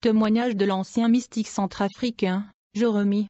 Témoignage de l'ancien mystique centrafricain, remis.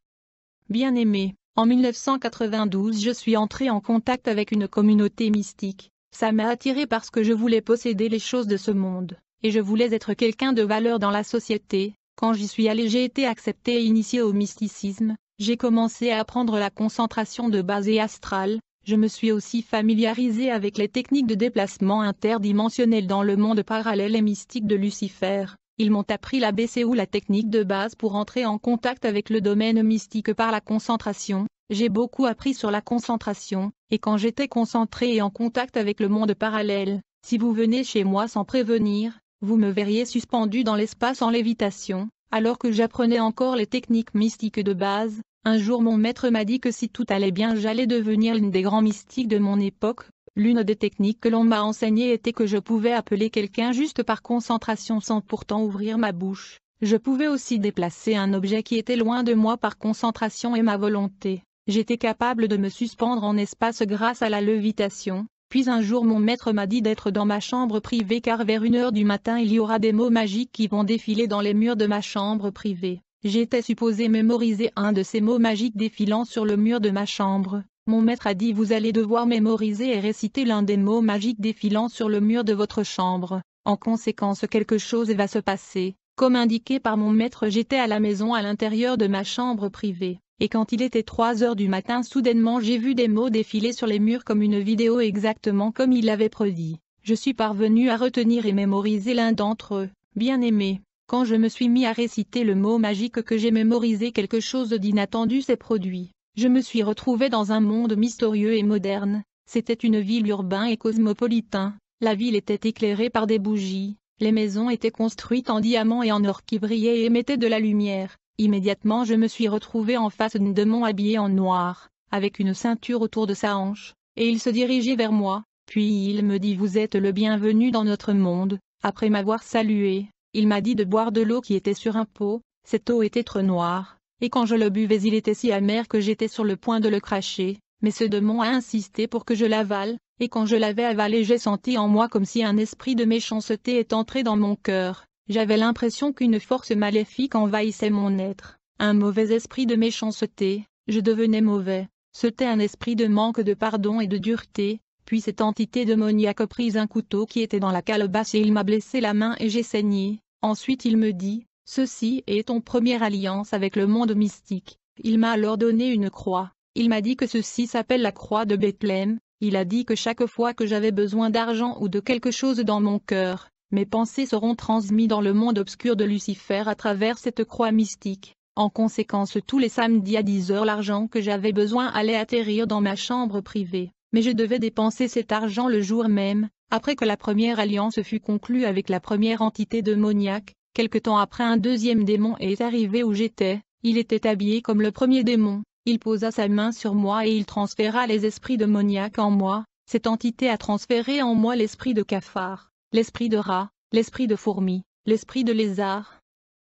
Bien-aimé, en 1992 je suis entré en contact avec une communauté mystique, ça m'a attiré parce que je voulais posséder les choses de ce monde, et je voulais être quelqu'un de valeur dans la société, quand j'y suis allé j'ai été accepté et initié au mysticisme, j'ai commencé à apprendre la concentration de base et astrale, je me suis aussi familiarisé avec les techniques de déplacement interdimensionnel dans le monde parallèle et mystique de Lucifer, ils m'ont appris la BC ou la technique de base pour entrer en contact avec le domaine mystique par la concentration. J'ai beaucoup appris sur la concentration, et quand j'étais concentré et en contact avec le monde parallèle, si vous venez chez moi sans prévenir, vous me verriez suspendu dans l'espace en lévitation, alors que j'apprenais encore les techniques mystiques de base. Un jour mon maître m'a dit que si tout allait bien j'allais devenir l'une des grands mystiques de mon époque, L'une des techniques que l'on m'a enseigné était que je pouvais appeler quelqu'un juste par concentration sans pourtant ouvrir ma bouche. Je pouvais aussi déplacer un objet qui était loin de moi par concentration et ma volonté. J'étais capable de me suspendre en espace grâce à la levitation, puis un jour mon maître m'a dit d'être dans ma chambre privée car vers une heure du matin il y aura des mots magiques qui vont défiler dans les murs de ma chambre privée. J'étais supposé mémoriser un de ces mots magiques défilant sur le mur de ma chambre, mon maître a dit vous allez devoir mémoriser et réciter l'un des mots magiques défilant sur le mur de votre chambre. En conséquence quelque chose va se passer. Comme indiqué par mon maître j'étais à la maison à l'intérieur de ma chambre privée, et quand il était 3 heures du matin soudainement j'ai vu des mots défiler sur les murs comme une vidéo exactement comme il l'avait prédit. Je suis parvenu à retenir et mémoriser l'un d'entre eux, bien aimé. Quand je me suis mis à réciter le mot magique que j'ai mémorisé quelque chose d'inattendu s'est produit. Je me suis retrouvé dans un monde mystérieux et moderne, c'était une ville urbain et cosmopolitain, la ville était éclairée par des bougies, les maisons étaient construites en diamants et en or qui brillaient et émettaient de la lumière, immédiatement je me suis retrouvé en face d'un démon habillé en noir, avec une ceinture autour de sa hanche, et il se dirigeait vers moi, puis il me dit vous êtes le bienvenu dans notre monde, après m'avoir salué, il m'a dit de boire de l'eau qui était sur un pot, cette eau était trop noire, et quand je le buvais il était si amer que j'étais sur le point de le cracher, mais ce démon a insisté pour que je l'avale, et quand je l'avais avalé j'ai senti en moi comme si un esprit de méchanceté est entré dans mon cœur, j'avais l'impression qu'une force maléfique envahissait mon être, un mauvais esprit de méchanceté, je devenais mauvais, c'était un esprit de manque de pardon et de dureté, puis cette entité démoniaque pris un couteau qui était dans la calebasse et il m'a blessé la main et j'ai saigné, ensuite il me dit, Ceci est ton première alliance avec le monde mystique. Il m'a alors donné une croix. Il m'a dit que ceci s'appelle la croix de Bethléem. Il a dit que chaque fois que j'avais besoin d'argent ou de quelque chose dans mon cœur, mes pensées seront transmises dans le monde obscur de Lucifer à travers cette croix mystique. En conséquence tous les samedis à 10 heures l'argent que j'avais besoin allait atterrir dans ma chambre privée, mais je devais dépenser cet argent le jour même, après que la première alliance fut conclue avec la première entité démoniaque, Quelque temps après un deuxième démon est arrivé où j'étais, il était habillé comme le premier démon, il posa sa main sur moi et il transféra les esprits démoniaques en moi, cette entité a transféré en moi l'esprit de cafard, l'esprit de rat, l'esprit de fourmi, l'esprit de lézard.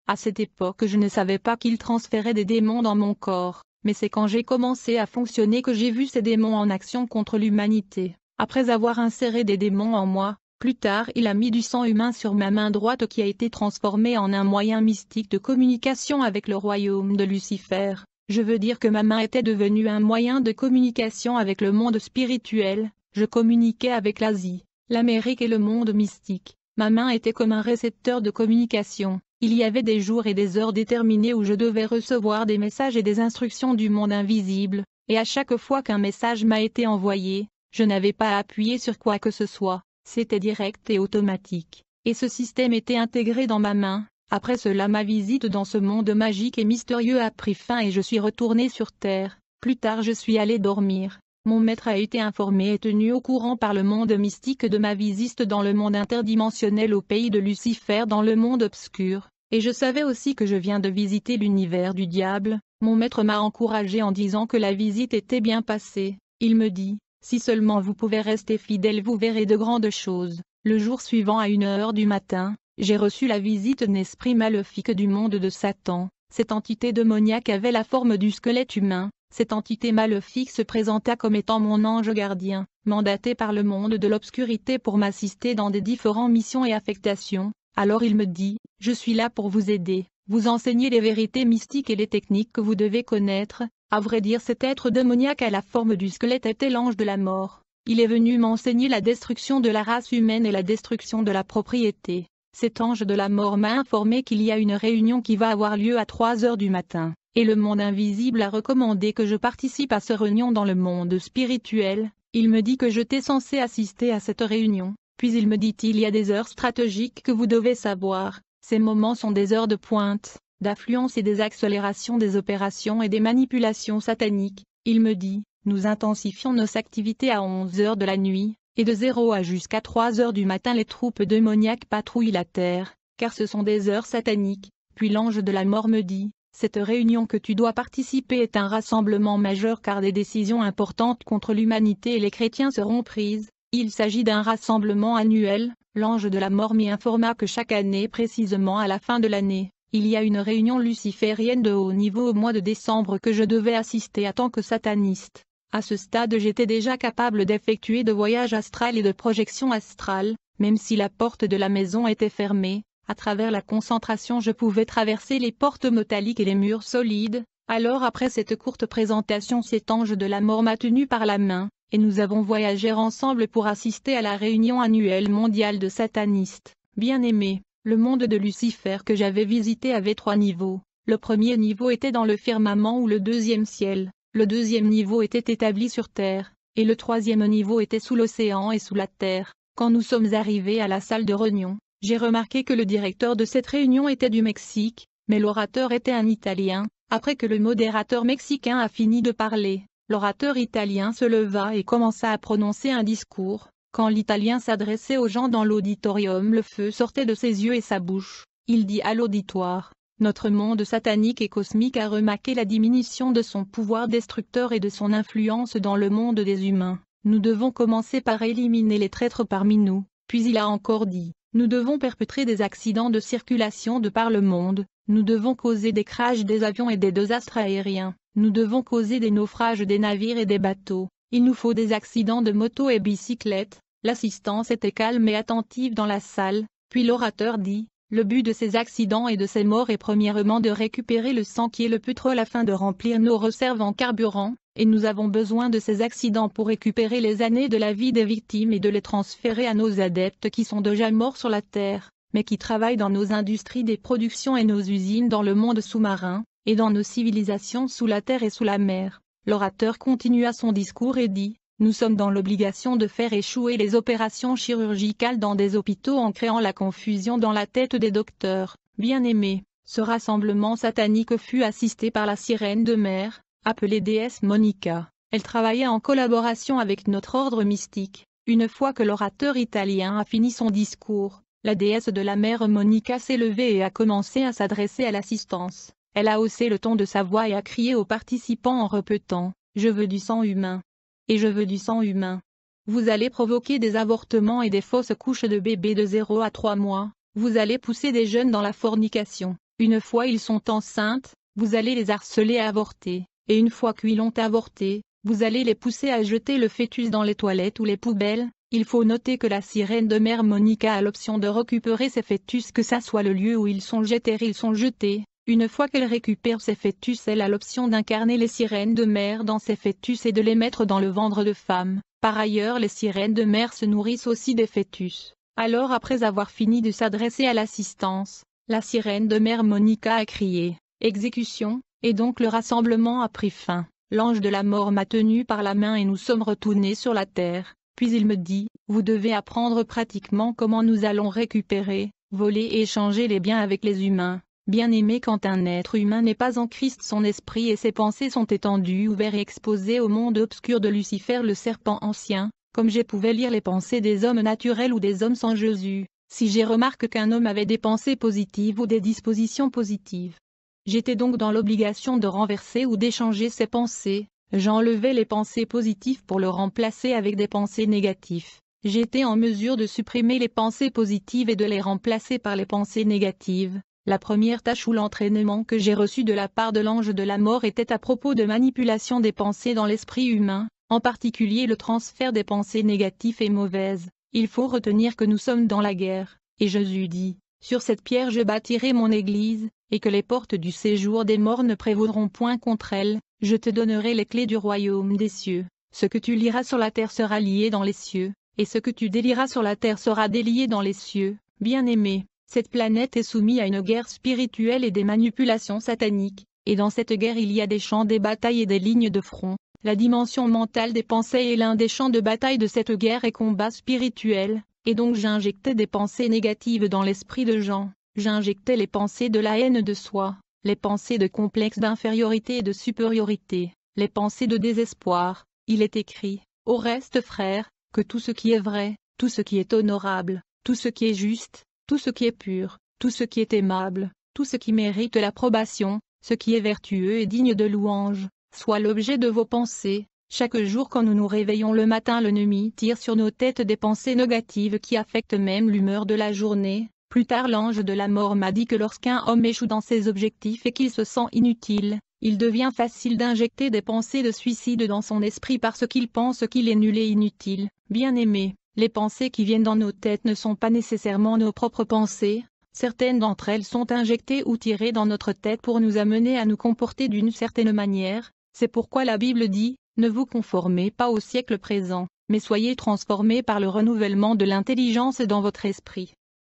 À cette époque je ne savais pas qu'il transférait des démons dans mon corps, mais c'est quand j'ai commencé à fonctionner que j'ai vu ces démons en action contre l'humanité. Après avoir inséré des démons en moi, plus tard il a mis du sang humain sur ma main droite qui a été transformée en un moyen mystique de communication avec le royaume de Lucifer, je veux dire que ma main était devenue un moyen de communication avec le monde spirituel, je communiquais avec l'Asie, l'Amérique et le monde mystique, ma main était comme un récepteur de communication, il y avait des jours et des heures déterminées où je devais recevoir des messages et des instructions du monde invisible, et à chaque fois qu'un message m'a été envoyé, je n'avais pas appuyé sur quoi que ce soit, c'était direct et automatique, et ce système était intégré dans ma main. Après cela ma visite dans ce monde magique et mystérieux a pris fin et je suis retourné sur Terre. Plus tard je suis allé dormir. Mon maître a été informé et tenu au courant par le monde mystique de ma visite dans le monde interdimensionnel au pays de Lucifer dans le monde obscur, et je savais aussi que je viens de visiter l'univers du diable, mon maître m'a encouragé en disant que la visite était bien passée, il me dit, si seulement vous pouvez rester fidèle vous verrez de grandes choses. Le jour suivant à une heure du matin, j'ai reçu la visite d'un esprit maléfique du monde de Satan. Cette entité démoniaque avait la forme du squelette humain. Cette entité maléfique se présenta comme étant mon ange gardien, mandaté par le monde de l'obscurité pour m'assister dans des différentes missions et affectations. Alors il me dit, je suis là pour vous aider, vous enseigner les vérités mystiques et les techniques que vous devez connaître, à vrai dire cet être démoniaque à la forme du squelette était l'ange de la mort. Il est venu m'enseigner la destruction de la race humaine et la destruction de la propriété. Cet ange de la mort m'a informé qu'il y a une réunion qui va avoir lieu à 3 heures du matin, et le monde invisible a recommandé que je participe à cette réunion dans le monde spirituel, il me dit que j'étais censé assister à cette réunion, puis il me dit il y a des heures stratégiques que vous devez savoir, ces moments sont des heures de pointe, d'affluence et des accélérations des opérations et des manipulations sataniques, il me dit, nous intensifions nos activités à 11 heures de la nuit, et de 0 à jusqu'à 3 heures du matin les troupes démoniaques patrouillent la terre, car ce sont des heures sataniques, puis l'ange de la mort me dit, cette réunion que tu dois participer est un rassemblement majeur car des décisions importantes contre l'humanité et les chrétiens seront prises, il s'agit d'un rassemblement annuel, l'ange de la mort m'y informa que chaque année précisément à la fin de l'année, il y a une réunion luciférienne de haut niveau au mois de décembre que je devais assister à tant que sataniste. À ce stade j'étais déjà capable d'effectuer de voyages astrales et de projections astrales, même si la porte de la maison était fermée, à travers la concentration je pouvais traverser les portes métalliques et les murs solides, alors après cette courte présentation cet ange de la mort m'a tenu par la main, et nous avons voyagé ensemble pour assister à la réunion annuelle mondiale de satanistes. Bien-aimés, le monde de Lucifer que j'avais visité avait trois niveaux. Le premier niveau était dans le firmament ou le deuxième ciel, le deuxième niveau était établi sur terre, et le troisième niveau était sous l'océan et sous la terre. Quand nous sommes arrivés à la salle de réunion, j'ai remarqué que le directeur de cette réunion était du Mexique, mais l'orateur était un Italien. Après que le modérateur mexicain a fini de parler, l'orateur italien se leva et commença à prononcer un discours. Quand l'Italien s'adressait aux gens dans l'auditorium le feu sortait de ses yeux et sa bouche, il dit à l'auditoire « Notre monde satanique et cosmique a remarqué la diminution de son pouvoir destructeur et de son influence dans le monde des humains. Nous devons commencer par éliminer les traîtres parmi nous. » Puis il a encore dit « Nous devons perpétrer des accidents de circulation de par le monde, nous devons causer des crashs des avions et des désastres aériens, nous devons causer des naufrages des navires et des bateaux, il nous faut des accidents de moto et bicyclettes, L'assistance était calme et attentive dans la salle, puis l'orateur dit « Le but de ces accidents et de ces morts est premièrement de récupérer le sang qui est le pétrole afin de remplir nos réserves en carburant, et nous avons besoin de ces accidents pour récupérer les années de la vie des victimes et de les transférer à nos adeptes qui sont déjà morts sur la Terre, mais qui travaillent dans nos industries des productions et nos usines dans le monde sous-marin, et dans nos civilisations sous la terre et sous la mer. L'orateur continua son discours et dit nous sommes dans l'obligation de faire échouer les opérations chirurgicales dans des hôpitaux en créant la confusion dans la tête des docteurs. bien aimé, ce rassemblement satanique fut assisté par la sirène de mer, appelée déesse Monica. Elle travaillait en collaboration avec notre ordre mystique. Une fois que l'orateur italien a fini son discours, la déesse de la mer Monica s'est levée et a commencé à s'adresser à l'assistance. Elle a haussé le ton de sa voix et a crié aux participants en repetant « Je veux du sang humain, et je veux du sang humain. Vous allez provoquer des avortements et des fausses couches de bébés de 0 à 3 mois, vous allez pousser des jeunes dans la fornication. Une fois ils sont enceintes, vous allez les harceler à avorter, et une fois qu'ils l'ont avorté, vous allez les pousser à jeter le fœtus dans les toilettes ou les poubelles. Il faut noter que la sirène de mère Monica a l'option de récupérer ses fœtus que ça soit le lieu où ils sont jetés ils sont jetés, une fois qu'elle récupère ses fœtus, elle a l'option d'incarner les sirènes de mer dans ses fœtus et de les mettre dans le ventre de femme. Par ailleurs, les sirènes de mer se nourrissent aussi des fœtus. Alors après avoir fini de s'adresser à l'assistance, la sirène de mer Monica a crié « Exécution !» et donc le rassemblement a pris fin. L'ange de la mort m'a tenu par la main et nous sommes retournés sur la terre. Puis il me dit « Vous devez apprendre pratiquement comment nous allons récupérer, voler et échanger les biens avec les humains. Bien-aimé quand un être humain n'est pas en Christ son esprit et ses pensées sont étendues ouverts et exposés au monde obscur de Lucifer le serpent ancien, comme j'ai pouvais lire les pensées des hommes naturels ou des hommes sans Jésus, si j'ai remarqué qu'un homme avait des pensées positives ou des dispositions positives. J'étais donc dans l'obligation de renverser ou d'échanger ces pensées, j'enlevais les pensées positives pour le remplacer avec des pensées négatives. J'étais en mesure de supprimer les pensées positives et de les remplacer par les pensées négatives, la première tâche ou l'entraînement que j'ai reçu de la part de l'ange de la mort était à propos de manipulation des pensées dans l'esprit humain, en particulier le transfert des pensées négatives et mauvaises. Il faut retenir que nous sommes dans la guerre, et Jésus dit, sur cette pierre je bâtirai mon église, et que les portes du séjour des morts ne prévaudront point contre elle, je te donnerai les clés du royaume des cieux. Ce que tu liras sur la terre sera lié dans les cieux, et ce que tu délieras sur la terre sera délié dans les cieux. Bien-aimé, cette planète est soumise à une guerre spirituelle et des manipulations sataniques, et dans cette guerre il y a des champs des batailles et des lignes de front. La dimension mentale des pensées est l'un des champs de bataille de cette guerre et combat spirituel, et donc j'injectais des pensées négatives dans l'esprit de Jean, j'injectais les pensées de la haine de soi, les pensées de complexe d'infériorité et de supériorité, les pensées de désespoir, il est écrit, au reste frère, que tout ce qui est vrai, tout ce qui est honorable, tout ce qui est juste, tout ce qui est pur, tout ce qui est aimable, tout ce qui mérite l'approbation, ce qui est vertueux et digne de louange, soit l'objet de vos pensées. Chaque jour quand nous nous réveillons le matin l'ennemi tire sur nos têtes des pensées négatives qui affectent même l'humeur de la journée. Plus tard l'ange de la mort m'a dit que lorsqu'un homme échoue dans ses objectifs et qu'il se sent inutile, il devient facile d'injecter des pensées de suicide dans son esprit parce qu'il pense qu'il est nul et inutile. Bien aimé, les pensées qui viennent dans nos têtes ne sont pas nécessairement nos propres pensées, certaines d'entre elles sont injectées ou tirées dans notre tête pour nous amener à nous comporter d'une certaine manière, c'est pourquoi la Bible dit, ne vous conformez pas au siècle présent, mais soyez transformés par le renouvellement de l'intelligence dans votre esprit.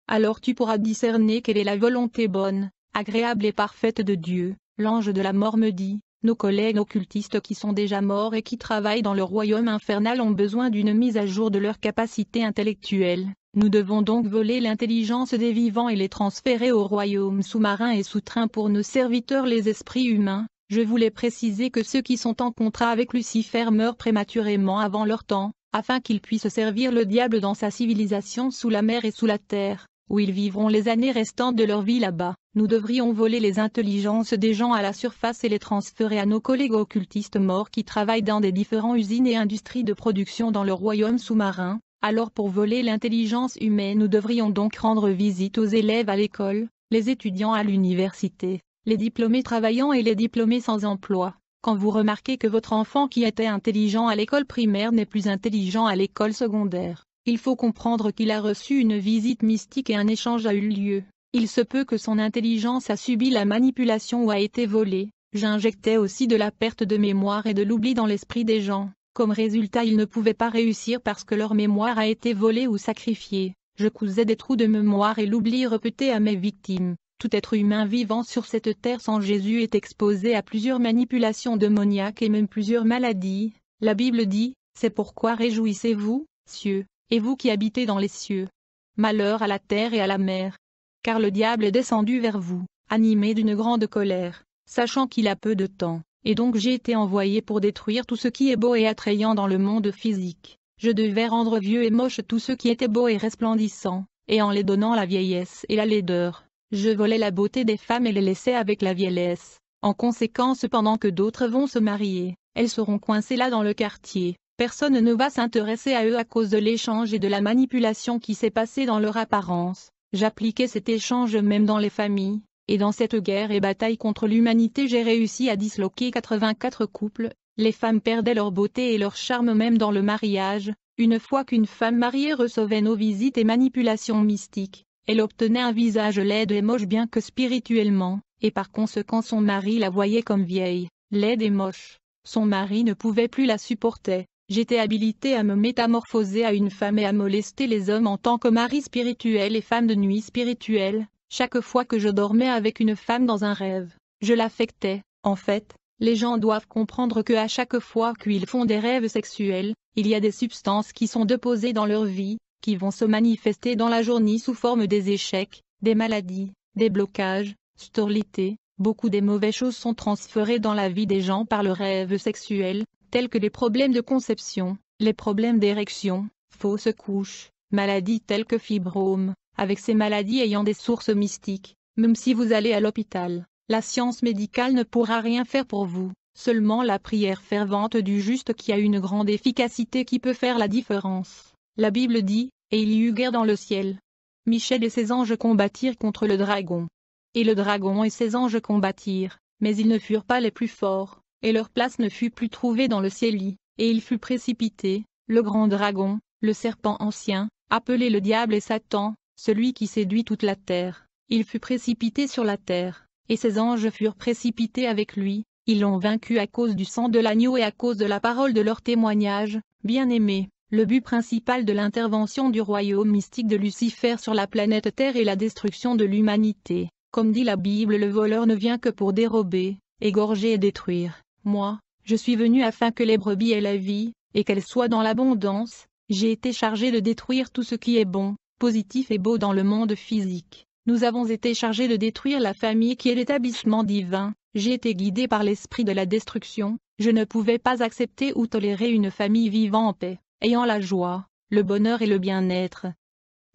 Alors tu pourras discerner quelle est la volonté bonne, agréable et parfaite de Dieu, l'ange de la mort me dit, nos collègues occultistes qui sont déjà morts et qui travaillent dans le royaume infernal ont besoin d'une mise à jour de leurs capacité intellectuelle. Nous devons donc voler l'intelligence des vivants et les transférer au royaume sous-marin et sous-train pour nos serviteurs les esprits humains. Je voulais préciser que ceux qui sont en contrat avec Lucifer meurent prématurément avant leur temps, afin qu'ils puissent servir le diable dans sa civilisation sous la mer et sous la terre où ils vivront les années restantes de leur vie là-bas. Nous devrions voler les intelligences des gens à la surface et les transférer à nos collègues occultistes morts qui travaillent dans des différentes usines et industries de production dans le royaume sous-marin. Alors pour voler l'intelligence humaine nous devrions donc rendre visite aux élèves à l'école, les étudiants à l'université, les diplômés travaillant et les diplômés sans emploi. Quand vous remarquez que votre enfant qui était intelligent à l'école primaire n'est plus intelligent à l'école secondaire, il faut comprendre qu'il a reçu une visite mystique et un échange a eu lieu. Il se peut que son intelligence a subi la manipulation ou a été volée. J'injectais aussi de la perte de mémoire et de l'oubli dans l'esprit des gens. Comme résultat ils ne pouvaient pas réussir parce que leur mémoire a été volée ou sacrifiée. Je cousais des trous de mémoire et l'oubli reputé à mes victimes. Tout être humain vivant sur cette terre sans Jésus est exposé à plusieurs manipulations démoniaques et même plusieurs maladies. La Bible dit, c'est pourquoi réjouissez-vous, cieux, et vous qui habitez dans les cieux. Malheur à la terre et à la mer. Car le diable est descendu vers vous, animé d'une grande colère, sachant qu'il a peu de temps, et donc j'ai été envoyé pour détruire tout ce qui est beau et attrayant dans le monde physique. Je devais rendre vieux et moche tout ce qui était beau et resplendissant, et en les donnant la vieillesse et la laideur, je volais la beauté des femmes et les laissais avec la vieillesse. En conséquence pendant que d'autres vont se marier, elles seront coincées là dans le quartier, personne ne va s'intéresser à eux à cause de l'échange et de la manipulation qui s'est passée dans leur apparence. J'appliquais cet échange même dans les familles, et dans cette guerre et bataille contre l'humanité j'ai réussi à disloquer 84 couples, les femmes perdaient leur beauté et leur charme même dans le mariage, une fois qu'une femme mariée recevait nos visites et manipulations mystiques, elle obtenait un visage laide et moche bien que spirituellement, et par conséquent son mari la voyait comme vieille, laide et moche. Son mari ne pouvait plus la supporter, J'étais habilité à me métamorphoser à une femme et à molester les hommes en tant que mari spirituel et femme de nuit spirituelle. Chaque fois que je dormais avec une femme dans un rêve, je l'affectais. En fait, les gens doivent comprendre que à chaque fois qu'ils font des rêves sexuels, il y a des substances qui sont déposées dans leur vie, qui vont se manifester dans la journée sous forme des échecs, des maladies, des blocages, stérilité, beaucoup des mauvaises choses sont transférées dans la vie des gens par le rêve sexuel, tels que les problèmes de conception, les problèmes d'érection, fausses couches, maladies telles que fibrome, avec ces maladies ayant des sources mystiques, même si vous allez à l'hôpital, la science médicale ne pourra rien faire pour vous, seulement la prière fervente du juste qui a une grande efficacité qui peut faire la différence. La Bible dit, et il y eut guerre dans le ciel. Michel et ses anges combattirent contre le dragon. Et le dragon et ses anges combattirent, mais ils ne furent pas les plus forts, et leur place ne fut plus trouvée dans le ciel, et il fut précipité, le grand dragon, le serpent ancien, appelé le diable et Satan, celui qui séduit toute la terre. Il fut précipité sur la terre, et ses anges furent précipités avec lui, ils l'ont vaincu à cause du sang de l'agneau et à cause de la parole de leur témoignage, bien aimé Le but principal de l'intervention du royaume mystique de Lucifer sur la planète Terre est la destruction de l'humanité. Comme dit la Bible le voleur ne vient que pour dérober, égorger et détruire. Moi, je suis venu afin que les brebis aient la vie, et qu'elles soient dans l'abondance, j'ai été chargé de détruire tout ce qui est bon, positif et beau dans le monde physique. Nous avons été chargés de détruire la famille qui est l'établissement divin, j'ai été guidé par l'esprit de la destruction, je ne pouvais pas accepter ou tolérer une famille vivant en paix, ayant la joie, le bonheur et le bien-être.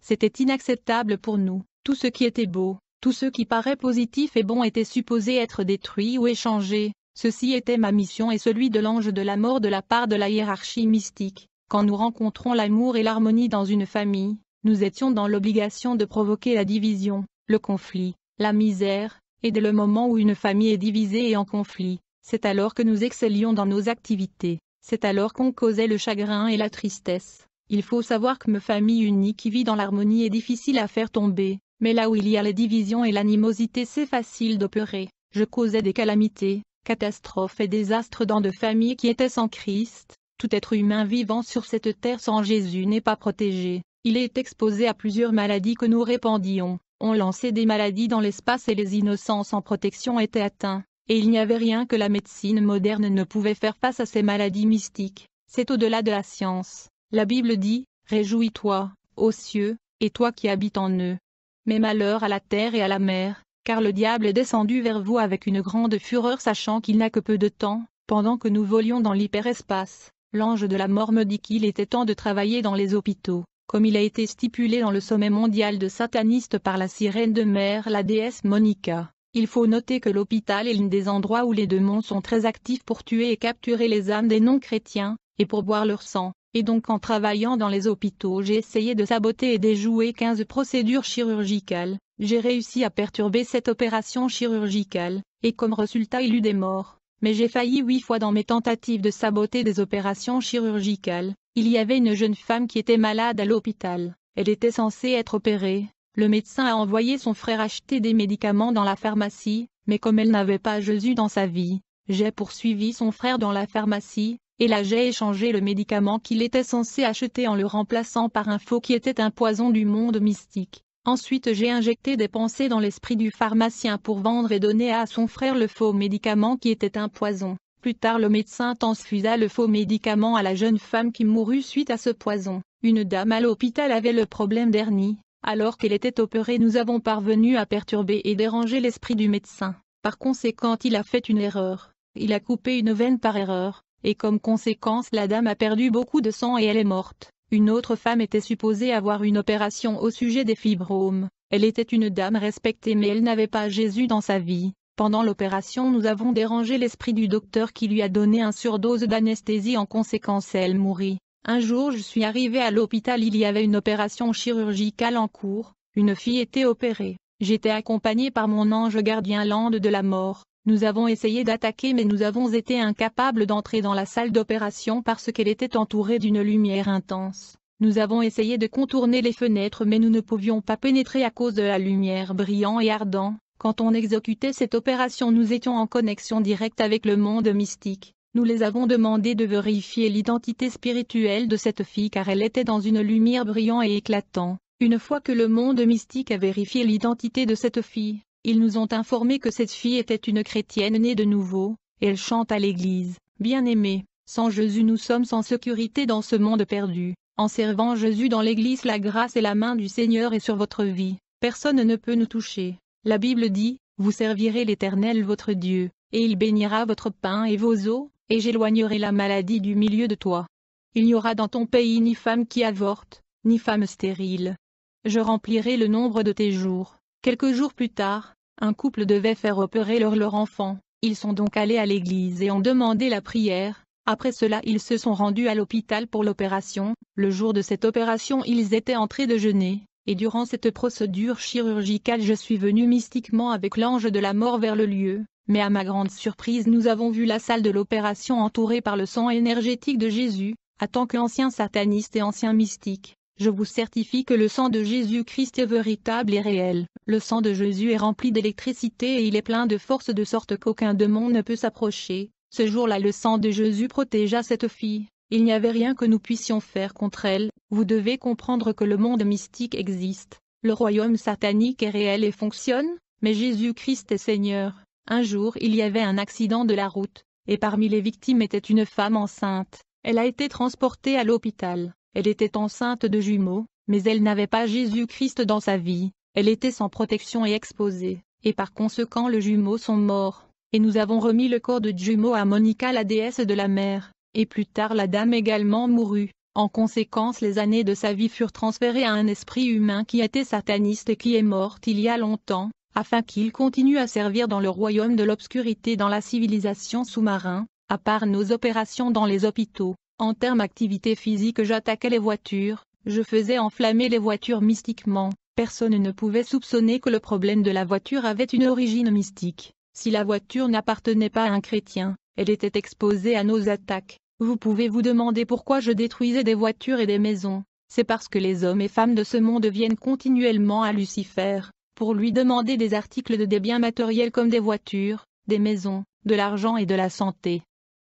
C'était inacceptable pour nous, tout ce qui était beau, tout ce qui paraît positif et bon était supposé être détruit ou échangé, Ceci était ma mission et celui de l'ange de la mort de la part de la hiérarchie mystique. Quand nous rencontrons l'amour et l'harmonie dans une famille, nous étions dans l'obligation de provoquer la division, le conflit, la misère, et dès le moment où une famille est divisée et en conflit, c'est alors que nous excellions dans nos activités, c'est alors qu'on causait le chagrin et la tristesse. Il faut savoir que ma famille unie qui vit dans l'harmonie est difficile à faire tomber, mais là où il y a les divisions et l'animosité c'est facile d'opérer. Je causais des calamités, catastrophes et désastres dans de familles qui étaient sans Christ, tout être humain vivant sur cette terre sans Jésus n'est pas protégé, il est exposé à plusieurs maladies que nous répandions, on lançait des maladies dans l'espace et les innocents sans protection étaient atteints, et il n'y avait rien que la médecine moderne ne pouvait faire face à ces maladies mystiques, c'est au-delà de la science, la Bible dit, Réjouis-toi, ô cieux, et toi qui habites en eux. Mais malheur à la terre et à la mer, car le diable est descendu vers vous avec une grande fureur sachant qu'il n'a que peu de temps, pendant que nous volions dans l'hyperespace, l'ange de la mort me dit qu'il était temps de travailler dans les hôpitaux, comme il a été stipulé dans le sommet mondial de satanistes par la sirène de mer la déesse Monica. Il faut noter que l'hôpital est l'un des endroits où les démons sont très actifs pour tuer et capturer les âmes des non-chrétiens, et pour boire leur sang. Et donc en travaillant dans les hôpitaux j'ai essayé de saboter et déjouer 15 procédures chirurgicales, j'ai réussi à perturber cette opération chirurgicale, et comme résultat il eut des morts. Mais j'ai failli huit fois dans mes tentatives de saboter des opérations chirurgicales, il y avait une jeune femme qui était malade à l'hôpital, elle était censée être opérée, le médecin a envoyé son frère acheter des médicaments dans la pharmacie, mais comme elle n'avait pas Jésus dans sa vie, j'ai poursuivi son frère dans la pharmacie, et là j'ai échangé le médicament qu'il était censé acheter en le remplaçant par un faux qui était un poison du monde mystique. Ensuite j'ai injecté des pensées dans l'esprit du pharmacien pour vendre et donner à son frère le faux médicament qui était un poison. Plus tard le médecin transfusa le faux médicament à la jeune femme qui mourut suite à ce poison. Une dame à l'hôpital avait le problème dernier. Alors qu'elle était opérée nous avons parvenu à perturber et déranger l'esprit du médecin. Par conséquent il a fait une erreur. Il a coupé une veine par erreur et comme conséquence la dame a perdu beaucoup de sang et elle est morte. Une autre femme était supposée avoir une opération au sujet des fibromes. Elle était une dame respectée mais elle n'avait pas Jésus dans sa vie. Pendant l'opération nous avons dérangé l'esprit du docteur qui lui a donné un surdose d'anesthésie en conséquence elle mourit. Un jour je suis arrivé à l'hôpital il y avait une opération chirurgicale en cours, une fille était opérée. J'étais accompagné par mon ange gardien l'ande de la mort, nous avons essayé d'attaquer mais nous avons été incapables d'entrer dans la salle d'opération parce qu'elle était entourée d'une lumière intense. Nous avons essayé de contourner les fenêtres mais nous ne pouvions pas pénétrer à cause de la lumière brillant et ardent. Quand on exécutait cette opération nous étions en connexion directe avec le monde mystique. Nous les avons demandé de vérifier l'identité spirituelle de cette fille car elle était dans une lumière brillante et éclatant. Une fois que le monde mystique a vérifié l'identité de cette fille, ils nous ont informé que cette fille était une chrétienne née de nouveau, et elle chante à l'église. Bien-aimés, sans Jésus nous sommes sans sécurité dans ce monde perdu. En servant Jésus dans l'église la grâce et la main du Seigneur est sur votre vie. Personne ne peut nous toucher. La Bible dit, vous servirez l'Éternel votre Dieu, et il bénira votre pain et vos eaux, et j'éloignerai la maladie du milieu de toi. Il n'y aura dans ton pays ni femme qui avorte, ni femme stérile. Je remplirai le nombre de tes jours. Quelques jours plus tard, un couple devait faire opérer leur, leur enfant, ils sont donc allés à l'église et ont demandé la prière, après cela ils se sont rendus à l'hôpital pour l'opération, le jour de cette opération ils étaient entrés de jeûner, et durant cette procédure chirurgicale je suis venu mystiquement avec l'ange de la mort vers le lieu, mais à ma grande surprise nous avons vu la salle de l'opération entourée par le sang énergétique de Jésus, à tant qu'ancien sataniste et ancien mystique, je vous certifie que le sang de Jésus-Christ est véritable et réel. Le sang de Jésus est rempli d'électricité et il est plein de force de sorte qu'aucun démon ne peut s'approcher. Ce jour-là le sang de Jésus protégea cette fille. Il n'y avait rien que nous puissions faire contre elle. Vous devez comprendre que le monde mystique existe. Le royaume satanique est réel et fonctionne, mais Jésus-Christ est Seigneur. Un jour il y avait un accident de la route, et parmi les victimes était une femme enceinte. Elle a été transportée à l'hôpital. Elle était enceinte de jumeaux, mais elle n'avait pas Jésus-Christ dans sa vie, elle était sans protection et exposée, et par conséquent le jumeau sont morts, et nous avons remis le corps de jumeau à Monica la déesse de la mer, et plus tard la dame également mourut. En conséquence les années de sa vie furent transférées à un esprit humain qui était sataniste et qui est mort il y a longtemps, afin qu'il continue à servir dans le royaume de l'obscurité dans la civilisation sous-marin, à part nos opérations dans les hôpitaux. En termes activité physique j'attaquais les voitures, je faisais enflammer les voitures mystiquement, personne ne pouvait soupçonner que le problème de la voiture avait une origine mystique. Si la voiture n'appartenait pas à un chrétien, elle était exposée à nos attaques. Vous pouvez vous demander pourquoi je détruisais des voitures et des maisons. C'est parce que les hommes et femmes de ce monde viennent continuellement à Lucifer, pour lui demander des articles de des biens matériels comme des voitures, des maisons, de l'argent et de la santé.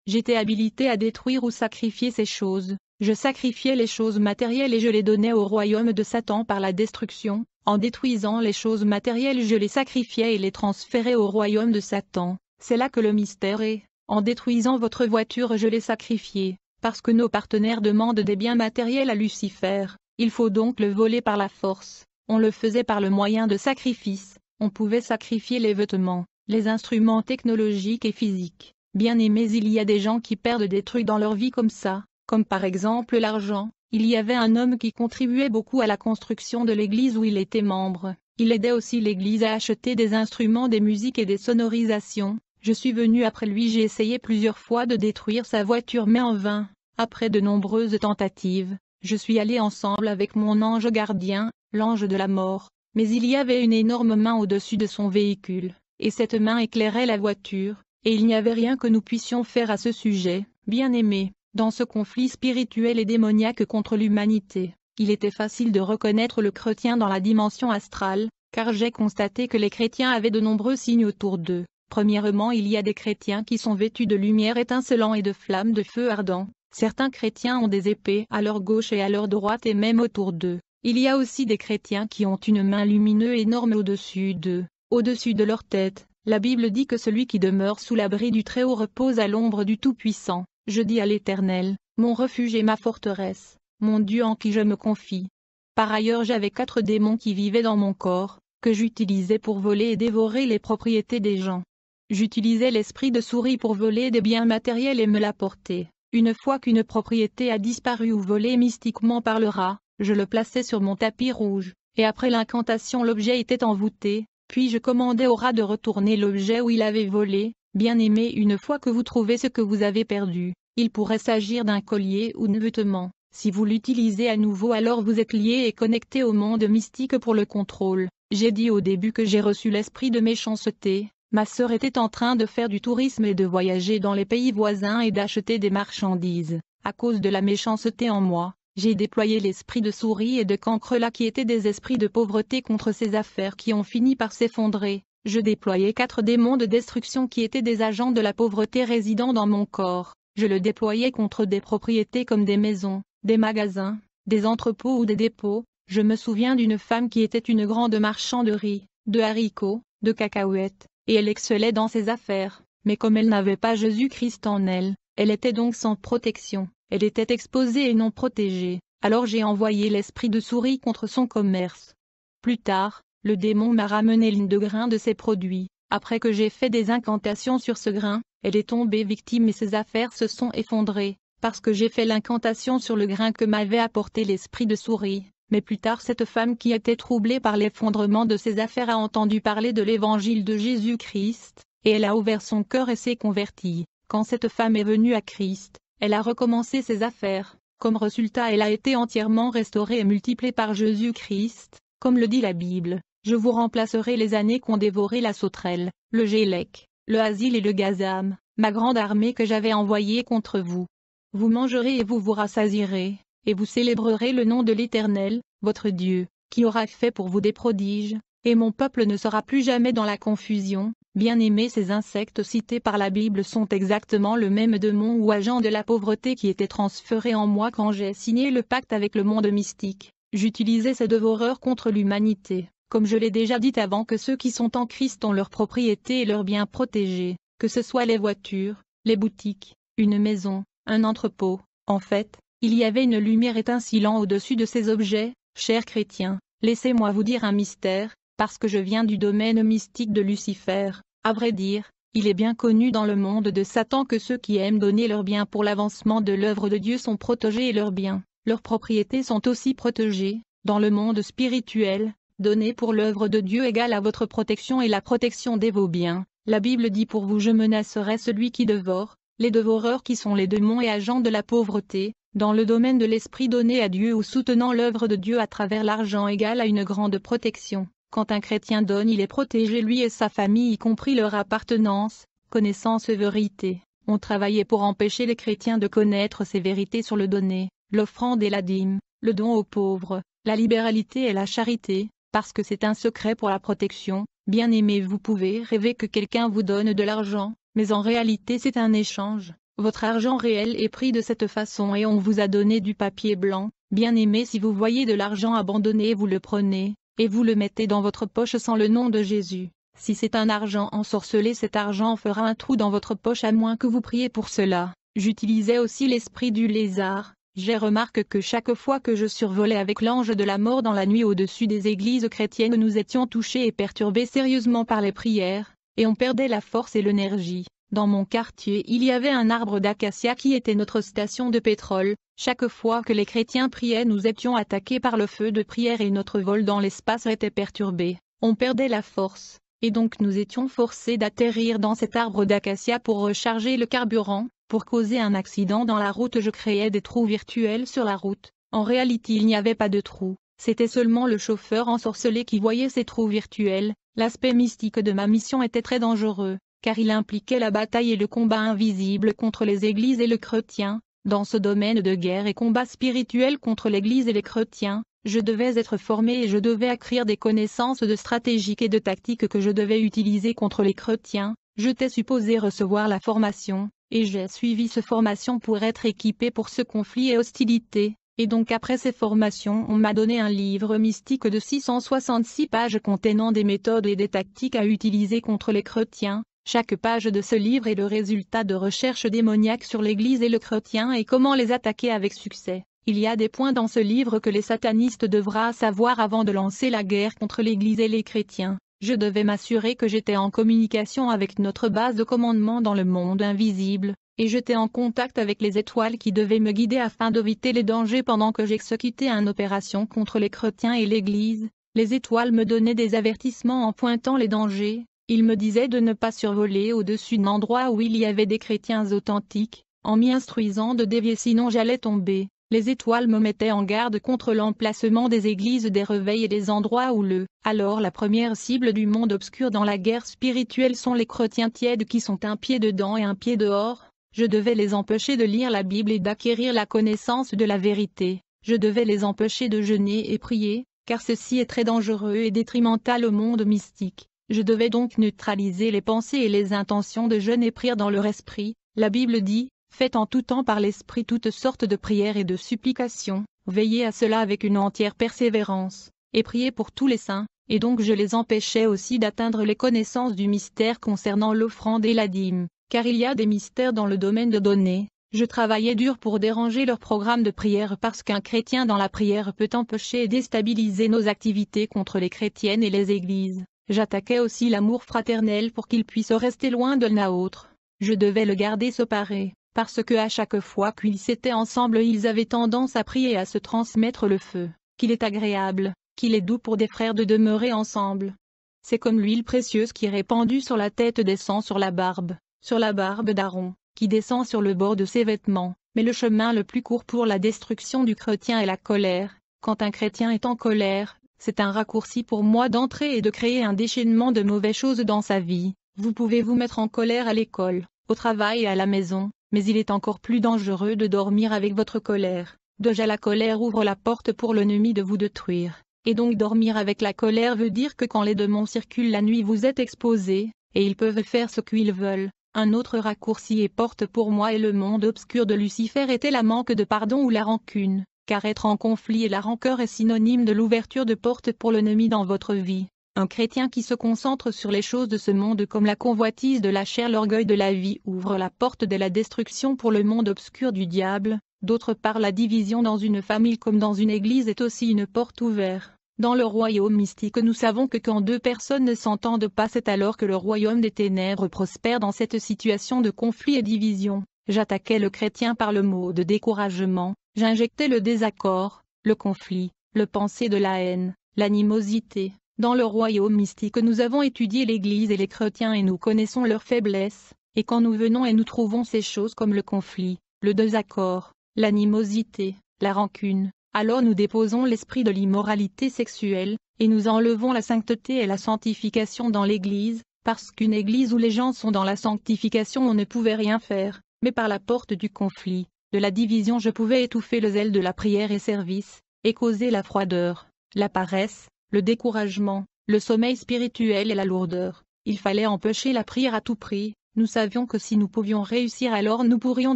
J'étais habilité à détruire ou sacrifier ces choses. Je sacrifiais les choses matérielles et je les donnais au royaume de Satan par la destruction. En détruisant les choses matérielles je les sacrifiais et les transférais au royaume de Satan. C'est là que le mystère est. En détruisant votre voiture je les sacrifiais, Parce que nos partenaires demandent des biens matériels à Lucifer, il faut donc le voler par la force. On le faisait par le moyen de sacrifices. On pouvait sacrifier les vêtements, les instruments technologiques et physiques. Bien aimés il y a des gens qui perdent des trucs dans leur vie comme ça, comme par exemple l'argent, il y avait un homme qui contribuait beaucoup à la construction de l'église où il était membre, il aidait aussi l'église à acheter des instruments des musiques et des sonorisations, je suis venu après lui j'ai essayé plusieurs fois de détruire sa voiture mais en vain, après de nombreuses tentatives, je suis allé ensemble avec mon ange gardien, l'ange de la mort, mais il y avait une énorme main au-dessus de son véhicule, et cette main éclairait la voiture, et il n'y avait rien que nous puissions faire à ce sujet, bien aimé, dans ce conflit spirituel et démoniaque contre l'humanité. Il était facile de reconnaître le chrétien dans la dimension astrale, car j'ai constaté que les chrétiens avaient de nombreux signes autour d'eux. Premièrement il y a des chrétiens qui sont vêtus de lumière étincelante et de flammes de feu ardent, certains chrétiens ont des épées à leur gauche et à leur droite et même autour d'eux. Il y a aussi des chrétiens qui ont une main lumineuse énorme au-dessus d'eux, au-dessus de leur tête, la Bible dit que celui qui demeure sous l'abri du Très-Haut repose à l'ombre du Tout-Puissant. Je dis à l'Éternel, mon refuge et ma forteresse, mon Dieu en qui je me confie. Par ailleurs j'avais quatre démons qui vivaient dans mon corps, que j'utilisais pour voler et dévorer les propriétés des gens. J'utilisais l'esprit de souris pour voler des biens matériels et me l'apporter. Une fois qu'une propriété a disparu ou volé mystiquement par le rat, je le plaçais sur mon tapis rouge, et après l'incantation l'objet était envoûté, puis je commandais au rat de retourner l'objet où il avait volé, bien aimé une fois que vous trouvez ce que vous avez perdu, il pourrait s'agir d'un collier ou de vêtements. Si vous l'utilisez à nouveau alors vous êtes lié et connecté au monde mystique pour le contrôle. J'ai dit au début que j'ai reçu l'esprit de méchanceté. Ma sœur était en train de faire du tourisme et de voyager dans les pays voisins et d'acheter des marchandises. À cause de la méchanceté en moi, j'ai déployé l'esprit de souris et de cancrela qui étaient des esprits de pauvreté contre ces affaires qui ont fini par s'effondrer. Je déployais quatre démons de destruction qui étaient des agents de la pauvreté résidant dans mon corps. Je le déployais contre des propriétés comme des maisons, des magasins, des entrepôts ou des dépôts. Je me souviens d'une femme qui était une grande marchande de riz, de haricots, de cacahuètes, et elle excellait dans ses affaires. Mais comme elle n'avait pas Jésus-Christ en elle, elle était donc sans protection, elle était exposée et non protégée, alors j'ai envoyé l'esprit de souris contre son commerce. Plus tard, le démon m'a ramené l'une de grains de ses produits, après que j'ai fait des incantations sur ce grain, elle est tombée victime et ses affaires se sont effondrées, parce que j'ai fait l'incantation sur le grain que m'avait apporté l'esprit de souris. Mais plus tard cette femme qui était troublée par l'effondrement de ses affaires a entendu parler de l'évangile de Jésus-Christ, et elle a ouvert son cœur et s'est convertie. Quand cette femme est venue à Christ, elle a recommencé ses affaires. Comme résultat elle a été entièrement restaurée et multipliée par Jésus-Christ, comme le dit la Bible, je vous remplacerai les années qu'ont dévoré la sauterelle, le gélec, le asile et le gazam, ma grande armée que j'avais envoyée contre vous. Vous mangerez et vous vous rassasirez, et vous célébrerez le nom de l'Éternel, votre Dieu, qui aura fait pour vous des prodiges, et mon peuple ne sera plus jamais dans la confusion, Bien aimés ces insectes cités par la Bible sont exactement le même démon ou agent de la pauvreté qui était transféré en moi quand j'ai signé le pacte avec le monde mystique. J'utilisais ces devoreurs contre l'humanité, comme je l'ai déjà dit avant que ceux qui sont en Christ ont leur propriété et leurs biens protégés, que ce soit les voitures, les boutiques, une maison, un entrepôt. En fait, il y avait une lumière étincelant au-dessus de ces objets, chers chrétiens, laissez-moi vous dire un mystère, parce que je viens du domaine mystique de Lucifer, à vrai dire, il est bien connu dans le monde de Satan que ceux qui aiment donner leurs biens pour l'avancement de l'œuvre de Dieu sont protégés et leurs biens, leurs propriétés sont aussi protégées dans le monde spirituel, Donné pour l'œuvre de Dieu égale à votre protection et la protection des vos biens, la Bible dit pour vous je menacerai celui qui dévore, les dévoreurs qui sont les démons et agents de la pauvreté, dans le domaine de l'esprit donné à Dieu ou soutenant l'œuvre de Dieu à travers l'argent égale à une grande protection. Quand un chrétien donne il est protégé lui et sa famille y compris leur appartenance, connaissance et vérité. On travaillait pour empêcher les chrétiens de connaître ces vérités sur le donné, l'offrande et la dîme, le don aux pauvres, la libéralité et la charité, parce que c'est un secret pour la protection. Bien aimé vous pouvez rêver que quelqu'un vous donne de l'argent, mais en réalité c'est un échange. Votre argent réel est pris de cette façon et on vous a donné du papier blanc. Bien aimé si vous voyez de l'argent abandonné vous le prenez, et vous le mettez dans votre poche sans le nom de Jésus. Si c'est un argent ensorcelé cet argent fera un trou dans votre poche à moins que vous priez pour cela. J'utilisais aussi l'esprit du lézard. J'ai remarqué que chaque fois que je survolais avec l'ange de la mort dans la nuit au-dessus des églises chrétiennes nous étions touchés et perturbés sérieusement par les prières, et on perdait la force et l'énergie. Dans mon quartier il y avait un arbre d'acacia qui était notre station de pétrole, chaque fois que les chrétiens priaient nous étions attaqués par le feu de prière et notre vol dans l'espace était perturbé, on perdait la force, et donc nous étions forcés d'atterrir dans cet arbre d'acacia pour recharger le carburant, pour causer un accident dans la route je créais des trous virtuels sur la route, en réalité il n'y avait pas de trous, c'était seulement le chauffeur ensorcelé qui voyait ces trous virtuels, l'aspect mystique de ma mission était très dangereux, car il impliquait la bataille et le combat invisible contre les églises et le chrétien, dans ce domaine de guerre et combat spirituel contre l'église et les chrétiens, je devais être formé et je devais acquérir des connaissances de stratégie et de tactique que je devais utiliser contre les chrétiens, t'ai supposé recevoir la formation, et j'ai suivi ce formation pour être équipé pour ce conflit et hostilité, et donc après ces formations on m'a donné un livre mystique de 666 pages contenant des méthodes et des tactiques à utiliser contre les chrétiens, chaque page de ce livre est le résultat de recherches démoniaques sur l'Église et le chrétien et comment les attaquer avec succès. Il y a des points dans ce livre que les satanistes devraient savoir avant de lancer la guerre contre l'Église et les chrétiens. Je devais m'assurer que j'étais en communication avec notre base de commandement dans le monde invisible, et j'étais en contact avec les étoiles qui devaient me guider afin d'éviter les dangers pendant que j'exécutais une opération contre les chrétiens et l'Église. Les étoiles me donnaient des avertissements en pointant les dangers, il me disait de ne pas survoler au-dessus d'un endroit où il y avait des chrétiens authentiques, en m'y instruisant de dévier sinon j'allais tomber. Les étoiles me mettaient en garde contre l'emplacement des églises des réveils et des endroits où le, alors la première cible du monde obscur dans la guerre spirituelle sont les chrétiens tièdes qui sont un pied dedans et un pied dehors, je devais les empêcher de lire la Bible et d'acquérir la connaissance de la vérité, je devais les empêcher de jeûner et prier, car ceci est très dangereux et détrimental au monde mystique. Je devais donc neutraliser les pensées et les intentions de jeunes et prier dans leur esprit. La Bible dit, faites en tout temps par l'esprit toutes sortes de prières et de supplications, veillez à cela avec une entière persévérance, et priez pour tous les saints, et donc je les empêchais aussi d'atteindre les connaissances du mystère concernant l'offrande et la dîme, car il y a des mystères dans le domaine de données. Je travaillais dur pour déranger leur programme de prière parce qu'un chrétien dans la prière peut empêcher et déstabiliser nos activités contre les chrétiennes et les églises. J'attaquais aussi l'amour fraternel pour qu'ils puissent rester loin de à l'autre Je devais le garder séparé, parce que à chaque fois qu'ils étaient ensemble ils avaient tendance à prier et à se transmettre le feu, qu'il est agréable, qu'il est doux pour des frères de demeurer ensemble. C'est comme l'huile précieuse qui répandue sur la tête descend sur la barbe, sur la barbe d'Aaron, qui descend sur le bord de ses vêtements, mais le chemin le plus court pour la destruction du chrétien est la colère. Quand un chrétien est en colère, c'est un raccourci pour moi d'entrer et de créer un déchaînement de mauvaises choses dans sa vie. Vous pouvez vous mettre en colère à l'école, au travail et à la maison, mais il est encore plus dangereux de dormir avec votre colère. Déjà la colère ouvre la porte pour l'ennemi de vous détruire. Et donc dormir avec la colère veut dire que quand les démons circulent la nuit vous êtes exposé, et ils peuvent faire ce qu'ils veulent. Un autre raccourci et porte pour moi et le monde obscur de Lucifer était la manque de pardon ou la rancune car être en conflit et la rancœur est synonyme de l'ouverture de portes pour l'ennemi dans votre vie. Un chrétien qui se concentre sur les choses de ce monde comme la convoitise de la chair, l'orgueil de la vie ouvre la porte de la destruction pour le monde obscur du diable. D'autre part la division dans une famille comme dans une église est aussi une porte ouverte. Dans le royaume mystique nous savons que quand deux personnes ne s'entendent pas c'est alors que le royaume des ténèbres prospère dans cette situation de conflit et division. J'attaquais le chrétien par le mot de découragement, J'injectais le désaccord, le conflit, le pensée de la haine, l'animosité. Dans le royaume mystique nous avons étudié l'Église et les chrétiens et nous connaissons leurs faiblesses, et quand nous venons et nous trouvons ces choses comme le conflit, le désaccord, l'animosité, la rancune, alors nous déposons l'esprit de l'immoralité sexuelle, et nous enlevons la sainteté et la sanctification dans l'Église, parce qu'une Église où les gens sont dans la sanctification on ne pouvait rien faire, mais par la porte du conflit, de la division je pouvais étouffer le zèle de la prière et service, et causer la froideur, la paresse, le découragement, le sommeil spirituel et la lourdeur. Il fallait empêcher la prière à tout prix, nous savions que si nous pouvions réussir alors nous pourrions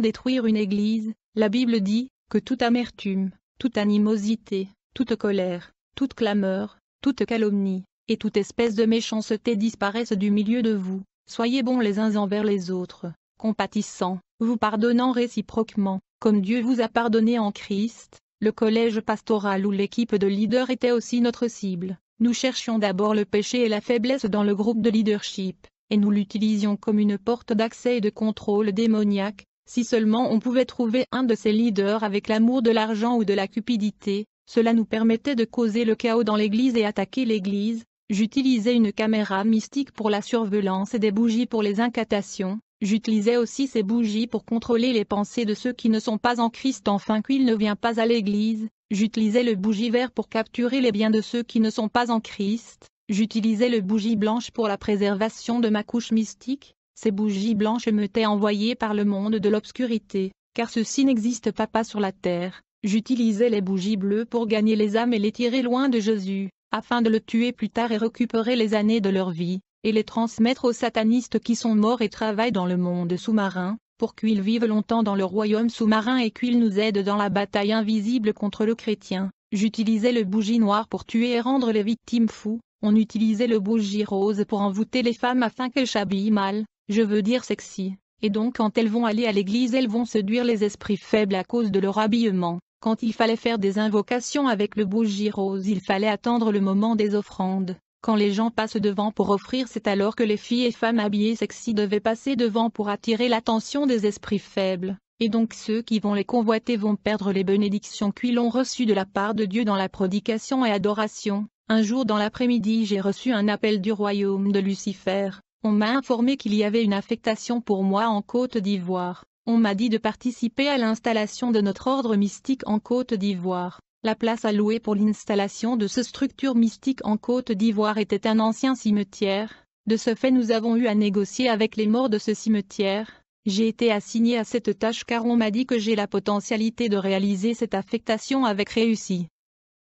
détruire une église, la Bible dit, que toute amertume, toute animosité, toute colère, toute clameur, toute calomnie, et toute espèce de méchanceté disparaissent du milieu de vous, soyez bons les uns envers les autres, compatissants, vous pardonnant réciproquement, comme Dieu vous a pardonné en Christ, le collège pastoral ou l'équipe de leaders était aussi notre cible. Nous cherchions d'abord le péché et la faiblesse dans le groupe de leadership, et nous l'utilisions comme une porte d'accès et de contrôle démoniaque, si seulement on pouvait trouver un de ces leaders avec l'amour de l'argent ou de la cupidité, cela nous permettait de causer le chaos dans l'église et attaquer l'église, j'utilisais une caméra mystique pour la surveillance et des bougies pour les incatations, J'utilisais aussi ces bougies pour contrôler les pensées de ceux qui ne sont pas en Christ enfin qu'il ne vient pas à l'église, j'utilisais le bougie vert pour capturer les biens de ceux qui ne sont pas en Christ, j'utilisais le bougie blanche pour la préservation de ma couche mystique, ces bougies blanches me envoyées par le monde de l'obscurité, car ceci n'existe pas pas sur la terre, j'utilisais les bougies bleues pour gagner les âmes et les tirer loin de Jésus, afin de le tuer plus tard et récupérer les années de leur vie, et les transmettre aux satanistes qui sont morts et travaillent dans le monde sous-marin, pour qu'ils vivent longtemps dans le royaume sous-marin et qu'ils nous aident dans la bataille invisible contre le chrétien. J'utilisais le bougie noir pour tuer et rendre les victimes fous, on utilisait le bougie rose pour envoûter les femmes afin qu'elles s'habillent mal, je veux dire sexy, et donc quand elles vont aller à l'église elles vont séduire les esprits faibles à cause de leur habillement. Quand il fallait faire des invocations avec le bougie rose il fallait attendre le moment des offrandes, quand les gens passent devant pour offrir c'est alors que les filles et femmes habillées sexy devaient passer devant pour attirer l'attention des esprits faibles, et donc ceux qui vont les convoiter vont perdre les bénédictions qu'ils ont reçues de la part de Dieu dans la prodication et adoration. Un jour dans l'après-midi j'ai reçu un appel du royaume de Lucifer, on m'a informé qu'il y avait une affectation pour moi en Côte d'Ivoire. On m'a dit de participer à l'installation de notre ordre mystique en Côte d'Ivoire. La place allouée pour l'installation de ce structure mystique en Côte d'Ivoire était un ancien cimetière. De ce fait nous avons eu à négocier avec les morts de ce cimetière. J'ai été assigné à cette tâche car on m'a dit que j'ai la potentialité de réaliser cette affectation avec réussite.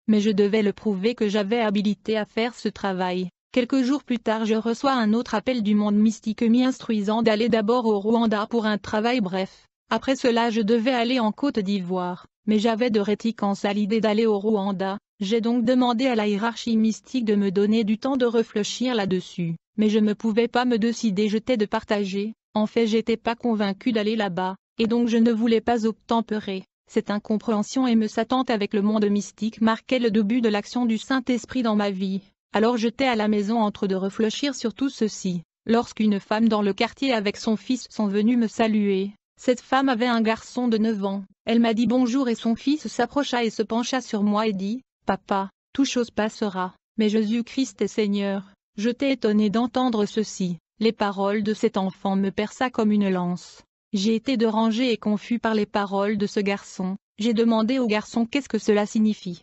Mais je devais le prouver que j'avais habilité à faire ce travail. Quelques jours plus tard je reçois un autre appel du monde mystique m'y instruisant d'aller d'abord au Rwanda pour un travail bref. Après cela je devais aller en Côte d'Ivoire mais j'avais de réticence à l'idée d'aller au Rwanda, j'ai donc demandé à la hiérarchie mystique de me donner du temps de réfléchir là-dessus, mais je ne pouvais pas me décider j'étais de partager, en fait j'étais pas convaincu d'aller là-bas, et donc je ne voulais pas obtempérer. Cette incompréhension et me s'attente avec le monde mystique marquait le début de l'action du Saint-Esprit dans ma vie, alors j'étais à la maison entre de réfléchir sur tout ceci, lorsqu'une femme dans le quartier avec son fils sont venus me saluer, cette femme avait un garçon de 9 ans. Elle m'a dit bonjour et son fils s'approcha et se pencha sur moi et dit, Papa, tout chose passera, mais Jésus-Christ est Seigneur. Je t'ai étonné d'entendre ceci. Les paroles de cet enfant me perça comme une lance. J'ai été dérangé et confus par les paroles de ce garçon. J'ai demandé au garçon qu'est-ce que cela signifie.